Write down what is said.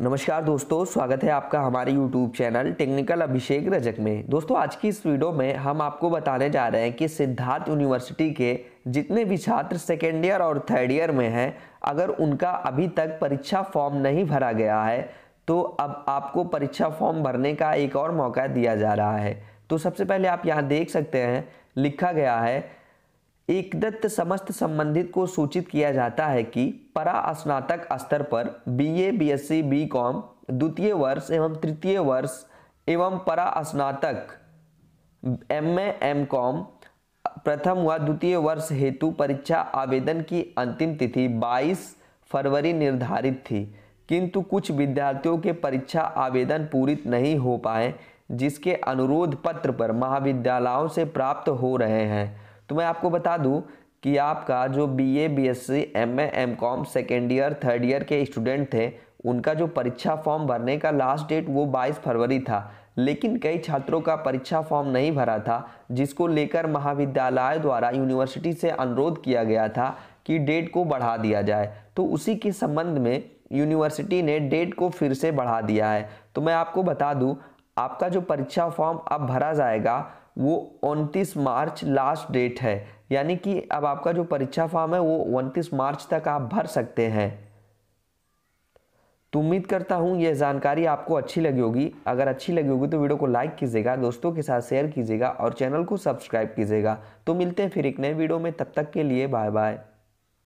नमस्कार दोस्तों स्वागत है आपका हमारे YouTube channel technical Abhishek Rajak में दोस्तों आज की इस वीडियो में हम आपको बताने जा रहे हैं कि सिद्धार्थ यूनिवर्सिटी के जितने भी छात्र सेकेंड ईयर और थर्ड ईयर में हैं अगर उनका अभी तक परीक्षा फॉर्म नहीं भरा गया है तो अब आपको परीक्षा फॉर्म भरने का एक और मौका दिया जा रहा है तो सबसे पहले आप यहाँ देख सकते हैं लिखा गया है एकदत्त समस्त संबंधित को सूचित किया जाता है कि परा स्नातक स्तर पर बीए, बीएससी, बीकॉम द्वितीय वर्ष एवं तृतीय वर्ष एवं परा स्नातक एम एम कॉम प्रथम व द्वितीय वर्ष हेतु परीक्षा आवेदन की अंतिम तिथि 22 फरवरी निर्धारित थी किंतु कुछ विद्यार्थियों के परीक्षा आवेदन पूरित नहीं हो पाए जिसके अनुरोध पत्र पर महाविद्यालयों से प्राप्त हो रहे हैं तो मैं आपको बता दूं कि आपका जो B A B S C M A M com second year third year के स्टूडेंट थे उनका जो परीक्षा फॉर्म भरने का लास्ट डेट वो 22 फरवरी था लेकिन कई छात्रों का परीक्षा फॉर्म नहीं भरा था जिसको लेकर महाविद्यालय द्वारा यूनिवर्सिटी से अनुरोध किया गया था कि डेट को बढ़ा दिया जाए तो उसी के संबंध में यूनिवर्सिटी ने डेट को फिर से बढ़ा दिया है तो मैं आपको बता दूँ आपका जो परीक्षा फॉर्म अब भरा जाएगा वो उनतीस मार्च लास्ट डेट है यानी कि अब आपका जो परीक्षा फॉर्म है वो उनतीस मार्च तक आप भर सकते हैं तो उम्मीद करता हूँ यह जानकारी आपको अच्छी लगी होगी अगर अच्छी लगी होगी तो वीडियो को लाइक कीजिएगा दोस्तों के साथ शेयर कीजिएगा और चैनल को सब्सक्राइब कीजिएगा तो मिलते हैं फिर एक नए वीडियो में तब तक के लिए बाय बाय